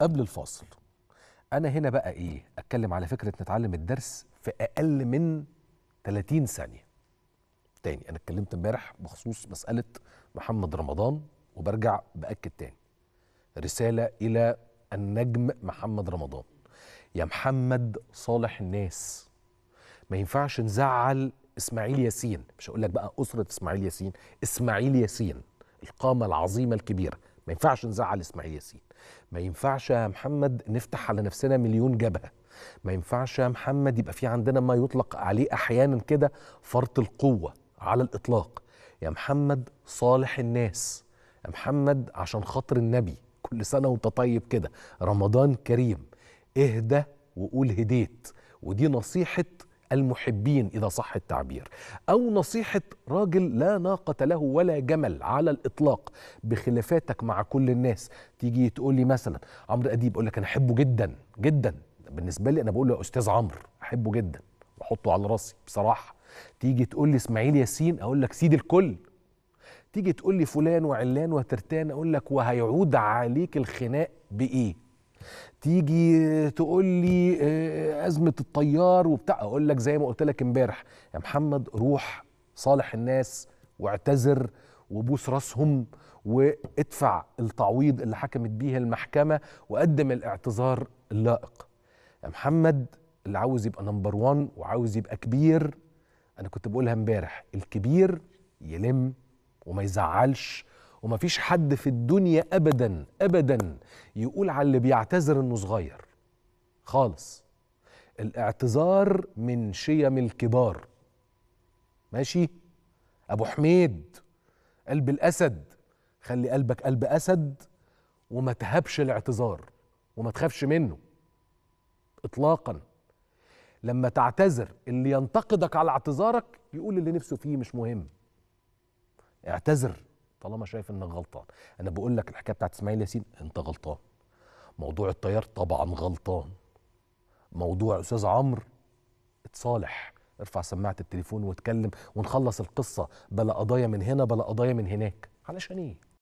قبل الفاصل انا هنا بقى ايه اتكلم على فكره نتعلم الدرس في اقل من 30 ثانيه تاني انا اتكلمت امبارح بخصوص مساله محمد رمضان وبرجع باكد تاني رساله الى النجم محمد رمضان يا محمد صالح الناس ما ينفعش نزعل اسماعيل ياسين مش هقول لك بقى اسره اسماعيل ياسين اسماعيل ياسين القامه العظيمه الكبيره ما ينفعش نزعل اسماعيل ياسين ما ينفعش يا محمد نفتح على نفسنا مليون جبهه ما ينفعش يا محمد يبقى في عندنا ما يطلق عليه احيانا كده فرط القوه على الاطلاق يا محمد صالح الناس يا محمد عشان خاطر النبي كل سنه وانت طيب كده رمضان كريم اهدى وقول هديت ودي نصيحه المحبين إذا صح التعبير أو نصيحة راجل لا ناقة له ولا جمل على الإطلاق بخلافاتك مع كل الناس تيجي تقول لي مثلا عمرو أديب أقول لك أنا أحبه جدا جدا بالنسبة لي أنا بقول له يا أستاذ عمرو أحبه جدا وأحطه على راسي بصراحة تيجي تقول لي إسماعيل ياسين أقول لك سيد الكل تيجي تقول لي فلان وعلان وترتان أقول لك وهيعود عليك الخناق بإيه تيجي تقول لي آه، ازمه الطيار وبتاع اقول لك زي ما قلت لك امبارح يا محمد روح صالح الناس واعتذر وبوس راسهم وادفع التعويض اللي حكمت بيه المحكمه وقدم الاعتذار اللائق يا محمد اللي عاوز يبقى نمبر 1 وعاوز يبقى كبير انا كنت بقولها امبارح الكبير يلم وما يزعلش ومفيش حد في الدنيا ابدا ابدا يقول على اللي بيعتذر انه صغير خالص الاعتذار من شيم الكبار ماشي ابو حميد قلب الاسد خلي قلبك قلب اسد وما تهبش الاعتذار وما تخافش منه اطلاقا لما تعتذر اللي ينتقدك على اعتذارك يقول اللي نفسه فيه مش مهم اعتذر طالما شايف انك غلطان انا بقول لك الحكايه بتاعت اسماعيل ياسين انت غلطان موضوع الطيار طبعا غلطان موضوع استاذ عمرو اتصالح ارفع سماعه التليفون واتكلم ونخلص القصه بلا قضايا من هنا بلا قضايا من هناك علشان ايه